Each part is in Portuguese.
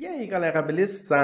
E aí galera, beleza?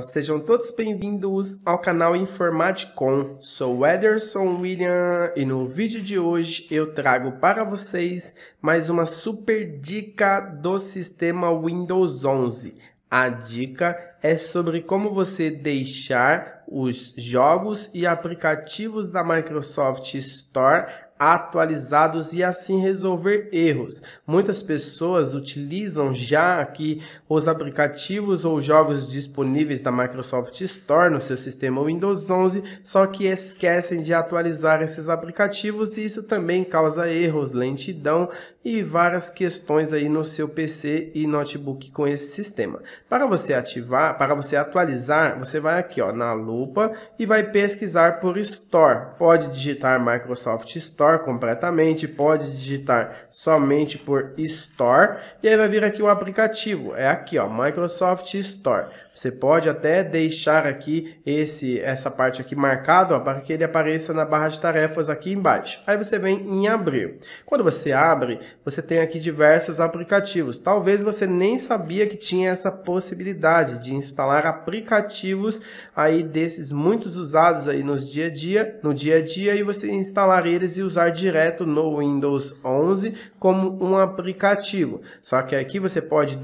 Sejam todos bem-vindos ao canal Informaticon. Sou Ederson William e no vídeo de hoje eu trago para vocês mais uma super dica do sistema Windows 11. A dica é sobre como você deixar os jogos e aplicativos da Microsoft Store atualizados e assim resolver erros. Muitas pessoas utilizam já que os aplicativos ou jogos disponíveis da Microsoft Store no seu sistema Windows 11, só que esquecem de atualizar esses aplicativos e isso também causa erros, lentidão e várias questões aí no seu PC e notebook com esse sistema. Para você ativar, para você atualizar, você vai aqui ó, na lupa e vai pesquisar por Store. Pode digitar Microsoft Store store completamente, pode digitar somente por store e aí vai vir aqui o aplicativo, é aqui ó, Microsoft Store. Você pode até deixar aqui esse, essa parte aqui marcado ó, para que ele apareça na barra de tarefas aqui embaixo. Aí você vem em abrir. Quando você abre, você tem aqui diversos aplicativos. Talvez você nem sabia que tinha essa possibilidade de instalar aplicativos aí desses muitos usados aí nos dia a dia, no dia a dia e você instalar eles e os usar direto no Windows 11 como um aplicativo. Só que aqui você pode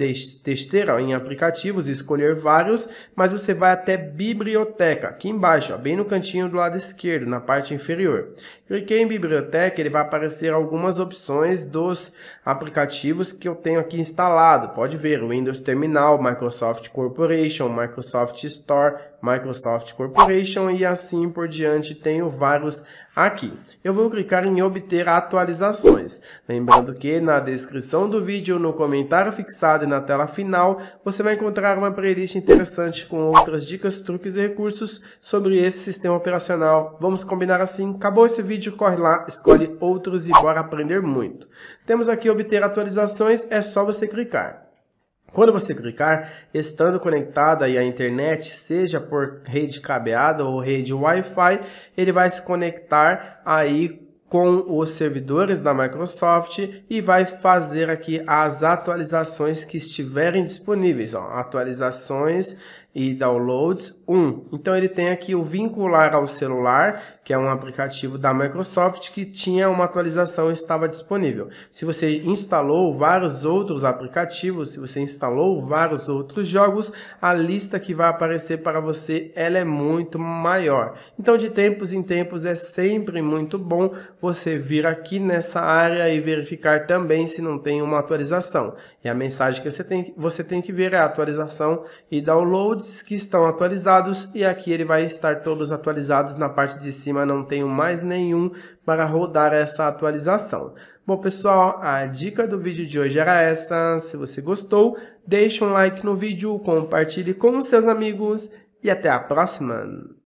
testear em aplicativos, escolher vários, mas você vai até biblioteca, aqui embaixo, ó, bem no cantinho do lado esquerdo, na parte inferior. Cliquei em biblioteca, ele vai aparecer algumas opções dos aplicativos que eu tenho aqui instalado. Pode ver, Windows Terminal, Microsoft Corporation, Microsoft Store, Microsoft Corporation e assim por diante, tenho vários aqui. Eu vou clicar em obter atualizações. Lembrando que na descrição do vídeo, no comentário fixado e na tela final, você vai encontrar uma playlist interessante com outras dicas, truques e recursos sobre esse sistema operacional. Vamos combinar assim? Acabou esse vídeo, corre lá, escolhe outros e bora aprender muito. Temos aqui obter atualizações, é só você clicar. Quando você clicar, estando conectada à internet, seja por rede cabeada ou rede Wi-Fi, ele vai se conectar aí com os servidores da Microsoft e vai fazer aqui as atualizações que estiverem disponíveis. Ó, atualizações e downloads 1. Então ele tem aqui o vincular ao celular, que é um aplicativo da Microsoft que tinha uma atualização e estava disponível. Se você instalou vários outros aplicativos, se você instalou vários outros jogos, a lista que vai aparecer para você ela é muito maior. Então de tempos em tempos é sempre muito bom você vir aqui nessa área e verificar também se não tem uma atualização. E a mensagem que você tem, você tem que ver é atualização e download que estão atualizados e aqui ele vai estar todos atualizados. Na parte de cima não tenho mais nenhum para rodar essa atualização. Bom pessoal, a dica do vídeo de hoje era essa. Se você gostou, deixe um like no vídeo, compartilhe com os seus amigos e até a próxima!